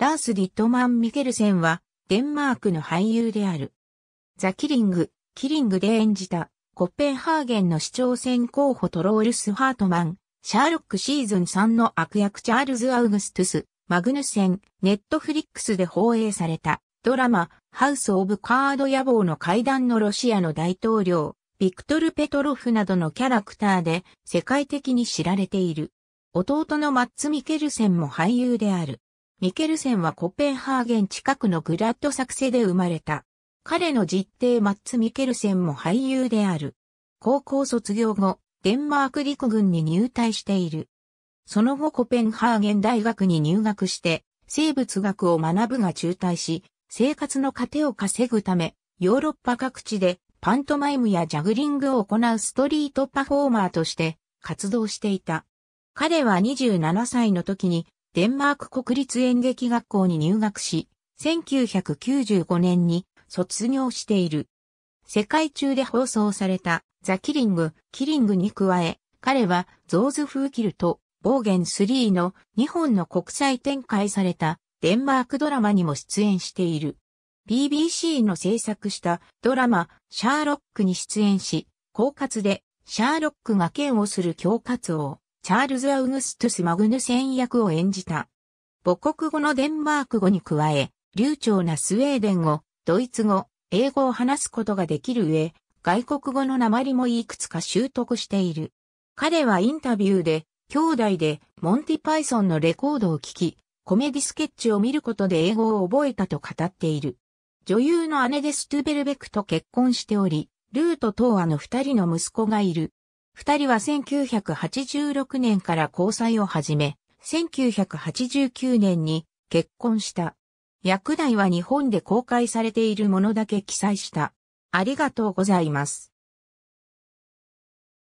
ラース・ディットマン・ミケルセンは、デンマークの俳優である。ザ・キリング、キリングで演じた、コッペンハーゲンの市長選候補トロールス・ハートマン、シャーロックシーズン3の悪役チャールズ・アウグストゥス、マグヌセン、ネットフリックスで放映された、ドラマ、ハウス・オブ・カード野望の階段のロシアの大統領、ビクトル・ペトロフなどのキャラクターで世界的に知られている。弟のマッツ・ミケルセンも俳優である。ミケルセンはコペンハーゲン近くのグラッド作成で生まれた。彼の実弟マッツ・ミケルセンも俳優である。高校卒業後、デンマーク陸軍に入隊している。その後コペンハーゲン大学に入学して、生物学を学ぶが中退し、生活の糧を稼ぐため、ヨーロッパ各地でパントマイムやジャグリングを行うストリートパフォーマーとして活動していた。彼は27歳の時にデンマーク国立演劇学校に入学し、1995年に卒業している。世界中で放送されたザ・キリング、キリングに加え、彼はゾーズフー・キルとボーゲン3の2本の国際展開されたデンマークドラマにも出演している。BBC の制作したドラマシャーロックに出演し、狡猾でシャーロックが剣をする恐喝王チャールズ・アウグストゥス・マグヌセン役を演じた。母国語のデンマーク語に加え、流暢なスウェーデン語、ドイツ語、英語を話すことができる上、外国語の鉛もいくつか習得している。彼はインタビューで、兄弟でモンティパイソンのレコードを聴き、コメディスケッチを見ることで英語を覚えたと語っている。女優の姉でストゥベルベクと結婚しており、ルートとアの二人の息子がいる。二人は1986年から交際を始め、1989年に結婚した。薬代は日本で公開されているものだけ記載した。ありがとうございます。